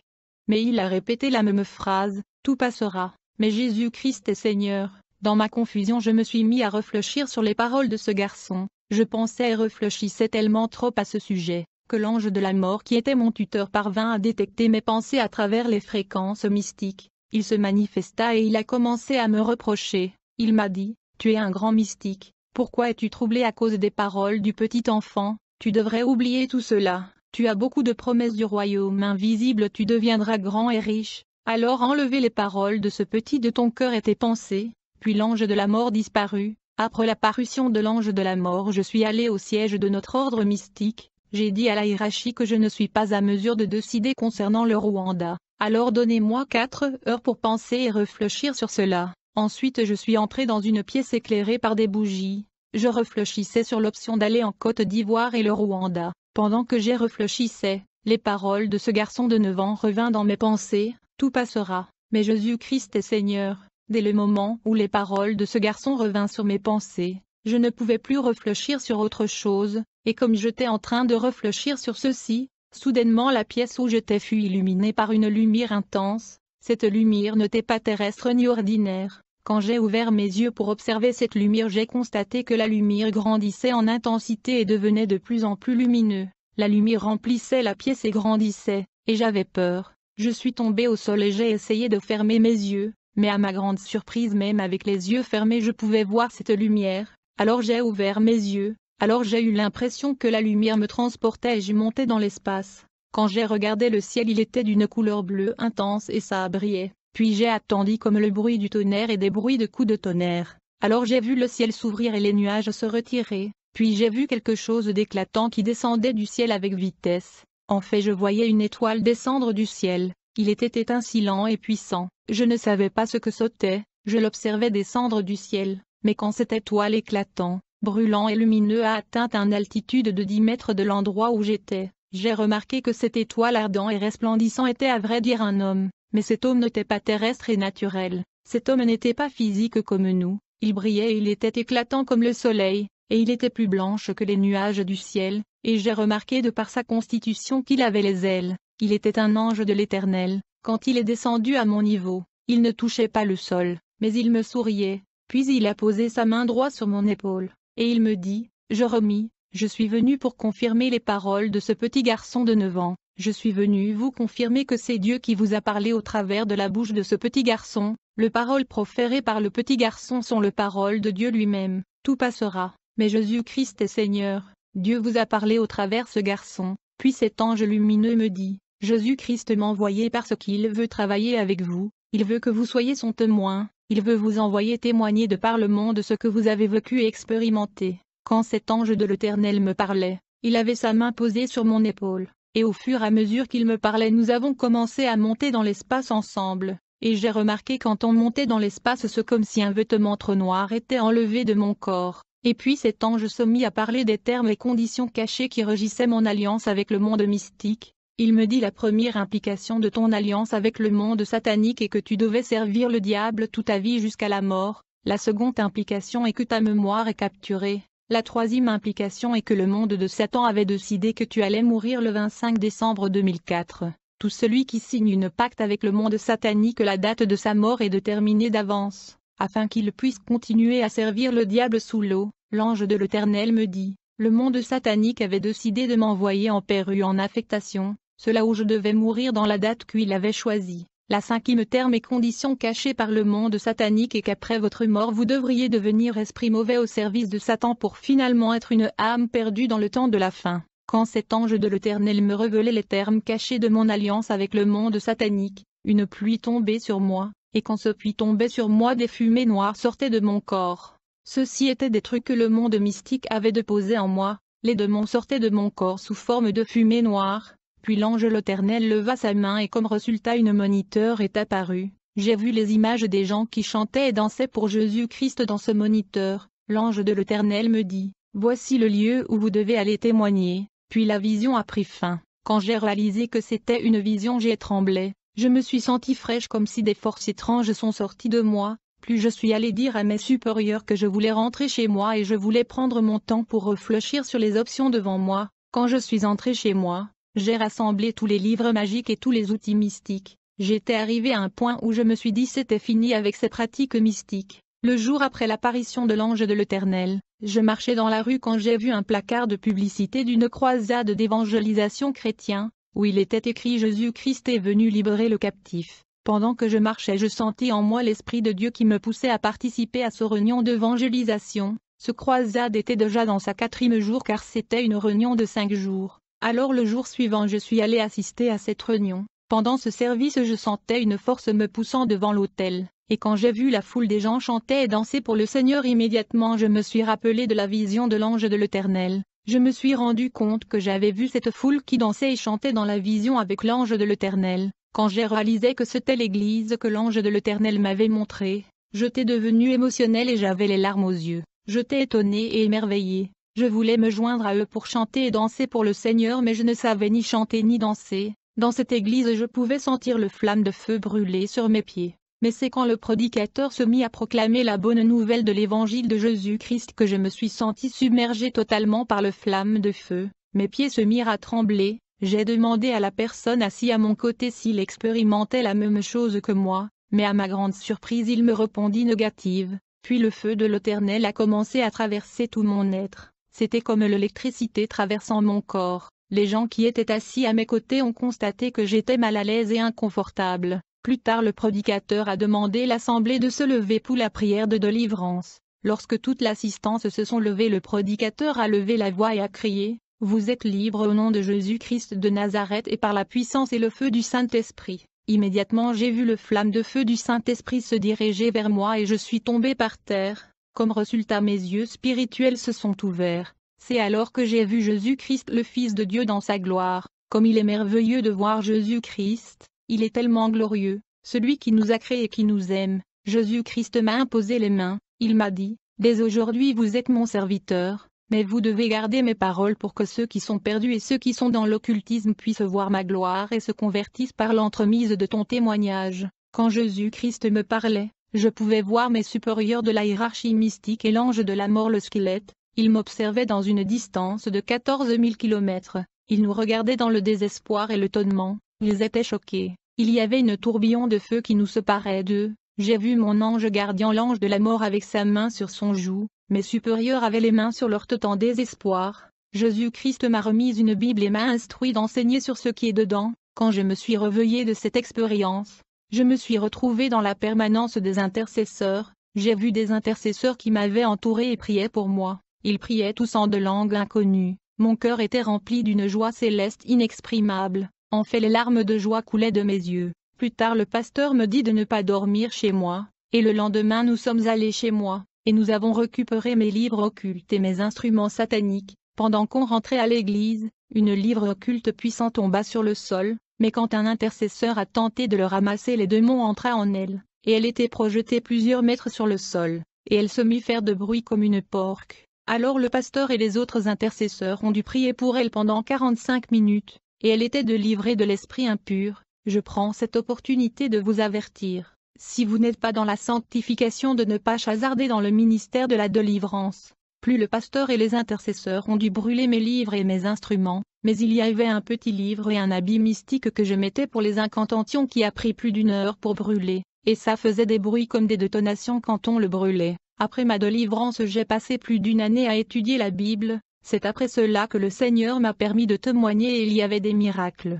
Mais il a répété la même phrase, tout passera, mais Jésus-Christ est Seigneur. Dans ma confusion je me suis mis à réfléchir sur les paroles de ce garçon, je pensais et réfléchissais tellement trop à ce sujet, que l'ange de la mort qui était mon tuteur parvint à détecter mes pensées à travers les fréquences mystiques. Il se manifesta et il a commencé à me reprocher. Il m'a dit, tu es un grand mystique, pourquoi es-tu troublé à cause des paroles du petit enfant, tu devrais oublier tout cela, tu as beaucoup de promesses du royaume invisible, tu deviendras grand et riche, alors enlevez les paroles de ce petit de ton cœur et tes pensées, puis l'ange de la mort disparut, après la parution de l'ange de la mort je suis allé au siège de notre ordre mystique, j'ai dit à la hiérarchie que je ne suis pas à mesure de décider concernant le Rwanda, alors donnez-moi quatre heures pour penser et réfléchir sur cela. Ensuite je suis entré dans une pièce éclairée par des bougies, je réfléchissais sur l'option d'aller en Côte d'Ivoire et le Rwanda. Pendant que j'ai réfléchissais, les paroles de ce garçon de 9 ans revinrent dans mes pensées, tout passera, mais Jésus-Christ est Seigneur, Dès le moment où les paroles de ce garçon revinrent sur mes pensées, je ne pouvais plus réfléchir sur autre chose, et comme j'étais en train de réfléchir sur ceci, soudainement la pièce où j'étais fut illuminée par une lumière intense, cette lumière n'était pas terrestre ni ordinaire. Quand j'ai ouvert mes yeux pour observer cette lumière j'ai constaté que la lumière grandissait en intensité et devenait de plus en plus lumineux. La lumière remplissait la pièce et grandissait, et j'avais peur. Je suis tombé au sol et j'ai essayé de fermer mes yeux, mais à ma grande surprise même avec les yeux fermés je pouvais voir cette lumière, alors j'ai ouvert mes yeux, alors j'ai eu l'impression que la lumière me transportait et je montais dans l'espace. Quand j'ai regardé le ciel il était d'une couleur bleue intense et ça brillait, puis j'ai attendu comme le bruit du tonnerre et des bruits de coups de tonnerre, alors j'ai vu le ciel s'ouvrir et les nuages se retirer, puis j'ai vu quelque chose d'éclatant qui descendait du ciel avec vitesse, en fait je voyais une étoile descendre du ciel, il était éteint si et puissant, je ne savais pas ce que sautait, je l'observais descendre du ciel, mais quand cette étoile éclatant, brûlant et lumineux a atteint une altitude de dix mètres de l'endroit où j'étais, j'ai remarqué que cette étoile ardent et resplendissant était à vrai dire un homme, mais cet homme n'était pas terrestre et naturel, cet homme n'était pas physique comme nous, il brillait et il était éclatant comme le soleil, et il était plus blanche que les nuages du ciel, et j'ai remarqué de par sa constitution qu'il avait les ailes, il était un ange de l'Éternel, quand il est descendu à mon niveau, il ne touchait pas le sol, mais il me souriait, puis il a posé sa main droite sur mon épaule, et il me dit, je remis, je suis venu pour confirmer les paroles de ce petit garçon de 9 ans, je suis venu vous confirmer que c'est Dieu qui vous a parlé au travers de la bouche de ce petit garçon, Les paroles proférées par le petit garçon sont le paroles de Dieu lui-même, tout passera, mais Jésus-Christ est Seigneur, Dieu vous a parlé au travers ce garçon, puis cet ange lumineux me dit, Jésus-Christ m'envoyait parce qu'il veut travailler avec vous, il veut que vous soyez son témoin, il veut vous envoyer témoigner de par le monde ce que vous avez vécu et expérimenté. Quand cet ange de l'Éternel me parlait, il avait sa main posée sur mon épaule, et au fur et à mesure qu'il me parlait nous avons commencé à monter dans l'espace ensemble, et j'ai remarqué quand on montait dans l'espace ce comme si un vêtement trop noir était enlevé de mon corps, et puis cet ange se mit à parler des termes et conditions cachées qui régissaient mon alliance avec le monde mystique, il me dit la première implication de ton alliance avec le monde satanique est que tu devais servir le diable toute ta vie jusqu'à la mort, la seconde implication est que ta mémoire est capturée, la troisième implication est que le monde de Satan avait décidé que tu allais mourir le 25 décembre 2004. Tout celui qui signe une pacte avec le monde satanique la date de sa mort est déterminée d'avance, afin qu'il puisse continuer à servir le diable sous l'eau, l'ange de l'Éternel me dit. Le monde satanique avait décidé de m'envoyer en perru en affectation, cela où je devais mourir dans la date qu'il avait choisie, la cinquième terme et condition cachée par le monde satanique et qu'après votre mort vous devriez devenir esprit mauvais au service de Satan pour finalement être une âme perdue dans le temps de la fin. Quand cet ange de l'Éternel me révélait les termes cachés de mon alliance avec le monde satanique, une pluie tombait sur moi, et quand ce puits tombait sur moi des fumées noires sortaient de mon corps. Ceci étaient des trucs que le monde mystique avait déposés en moi, les démons sortaient de mon corps sous forme de fumée noire, puis l'ange l'Éternel leva sa main et comme résultat une moniteur est apparue. J'ai vu les images des gens qui chantaient et dansaient pour Jésus-Christ dans ce moniteur. L'ange de l'Éternel me dit, Voici le lieu où vous devez aller témoigner. Puis la vision a pris fin. Quand j'ai réalisé que c'était une vision j'ai tremblé. Je me suis senti fraîche comme si des forces étranges sont sorties de moi. Plus je suis allée dire à mes supérieurs que je voulais rentrer chez moi et je voulais prendre mon temps pour réfléchir sur les options devant moi. Quand je suis entrée chez moi, j'ai rassemblé tous les livres magiques et tous les outils mystiques. J'étais arrivé à un point où je me suis dit c'était fini avec ces pratiques mystiques. Le jour après l'apparition de l'ange de l'Éternel, je marchais dans la rue quand j'ai vu un placard de publicité d'une croisade d'évangélisation chrétien, où il était écrit Jésus-Christ est venu libérer le captif. Pendant que je marchais je sentis en moi l'Esprit de Dieu qui me poussait à participer à ce réunion d'évangélisation. Ce croisade était déjà dans sa quatrième jour car c'était une réunion de cinq jours. Alors le jour suivant je suis allé assister à cette réunion. Pendant ce service je sentais une force me poussant devant l'autel, et quand j'ai vu la foule des gens chanter et danser pour le Seigneur immédiatement je me suis rappelé de la vision de l'ange de l'Éternel. Je me suis rendu compte que j'avais vu cette foule qui dansait et chantait dans la vision avec l'ange de l'Éternel. Quand j'ai réalisé que c'était l'église que l'ange de l'Éternel m'avait montrée, j'étais devenu émotionnel et j'avais les larmes aux yeux. J'étais étonné et émerveillé. Je voulais me joindre à eux pour chanter et danser pour le Seigneur mais je ne savais ni chanter ni danser. Dans cette église je pouvais sentir le flamme de feu brûler sur mes pieds. Mais c'est quand le prédicateur se mit à proclamer la bonne nouvelle de l'évangile de Jésus-Christ que je me suis senti submergé totalement par le flamme de feu. Mes pieds se mirent à trembler, j'ai demandé à la personne assise à mon côté s'il expérimentait la même chose que moi, mais à ma grande surprise il me répondit négative, puis le feu de l'Éternel a commencé à traverser tout mon être. C'était comme l'électricité traversant mon corps. Les gens qui étaient assis à mes côtés ont constaté que j'étais mal à l'aise et inconfortable. Plus tard le prédicateur a demandé l'assemblée de se lever pour la prière de délivrance. Lorsque toute l'assistance se sont levées le prodicateur a levé la voix et a crié « Vous êtes libre au nom de Jésus-Christ de Nazareth et par la puissance et le feu du Saint-Esprit ». Immédiatement j'ai vu le flamme de feu du Saint-Esprit se diriger vers moi et je suis tombé par terre. Comme résultat mes yeux spirituels se sont ouverts, c'est alors que j'ai vu Jésus-Christ le Fils de Dieu dans sa gloire, comme il est merveilleux de voir Jésus-Christ, il est tellement glorieux, celui qui nous a créés et qui nous aime, Jésus-Christ m'a imposé les mains, il m'a dit, dès aujourd'hui vous êtes mon serviteur, mais vous devez garder mes paroles pour que ceux qui sont perdus et ceux qui sont dans l'occultisme puissent voir ma gloire et se convertissent par l'entremise de ton témoignage. Quand Jésus-Christ me parlait, je pouvais voir mes supérieurs de la hiérarchie mystique et l'ange de la mort le squelette, ils m'observaient dans une distance de 14 000 km, ils nous regardaient dans le désespoir et l'étonnement, ils étaient choqués, il y avait une tourbillon de feu qui nous séparait d'eux, j'ai vu mon ange gardien l'ange de la mort avec sa main sur son joue, mes supérieurs avaient les mains sur leur tête en désespoir, Jésus-Christ m'a remis une Bible et m'a instruit d'enseigner sur ce qui est dedans, quand je me suis réveillé de cette expérience, je me suis retrouvé dans la permanence des intercesseurs, j'ai vu des intercesseurs qui m'avaient entouré et priaient pour moi, ils priaient tous en de langues inconnues, mon cœur était rempli d'une joie céleste inexprimable, en fait les larmes de joie coulaient de mes yeux. Plus tard le pasteur me dit de ne pas dormir chez moi, et le lendemain nous sommes allés chez moi, et nous avons récupéré mes livres occultes et mes instruments sataniques, pendant qu'on rentrait à l'église, une livre occulte puissant tomba sur le sol, mais quand un intercesseur a tenté de le ramasser les démons entra en elle, et elle était projetée plusieurs mètres sur le sol, et elle se mit faire de bruit comme une porque. Alors le pasteur et les autres intercesseurs ont dû prier pour elle pendant 45 minutes, et elle était délivrée de l'esprit impur. Je prends cette opportunité de vous avertir, si vous n'êtes pas dans la sanctification de ne pas chasarder dans le ministère de la délivrance, plus le pasteur et les intercesseurs ont dû brûler mes livres et mes instruments, mais il y avait un petit livre et un habit mystique que je mettais pour les incantations qui a pris plus d'une heure pour brûler, et ça faisait des bruits comme des détonations quand on le brûlait. Après ma délivrance j'ai passé plus d'une année à étudier la Bible, c'est après cela que le Seigneur m'a permis de témoigner et il y avait des miracles.